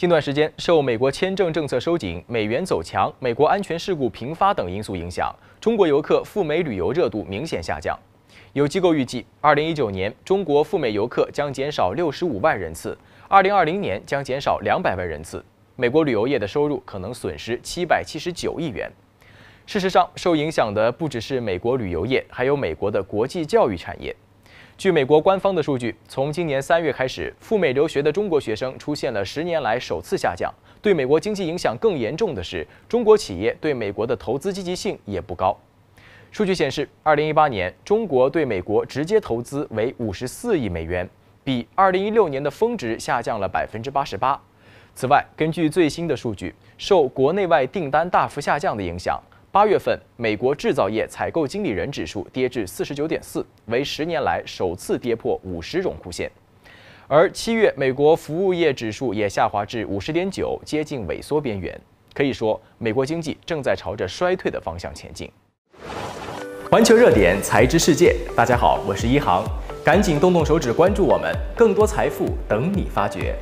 近段时间，受美国签证政策收紧、美元走强、美国安全事故频发等因素影响，中国游客赴美旅游热度明显下降。有机构预计，二零一九年中国赴美游客将减少六十五万人次，二零二零年将减少两百万人次。美国旅游业的收入可能损失七百七十九亿元。事实上，受影响的不只是美国旅游业，还有美国的国际教育产业。据美国官方的数据，从今年三月开始，赴美留学的中国学生出现了十年来首次下降。对美国经济影响更严重的是，中国企业对美国的投资积极性也不高。数据显示，二零一八年中国对美国直接投资为五十四亿美元，比二零一六年的峰值下降了百分之八十八。此外，根据最新的数据，受国内外订单大幅下降的影响。八月份，美国制造业采购经理人指数跌至四十九点四，为十年来首次跌破五十荣枯线；而七月，美国服务业指数也下滑至五十点九，接近萎缩边缘。可以说，美国经济正在朝着衰退的方向前进。环球热点，财知世界，大家好，我是一航，赶紧动动手指关注我们，更多财富等你发掘。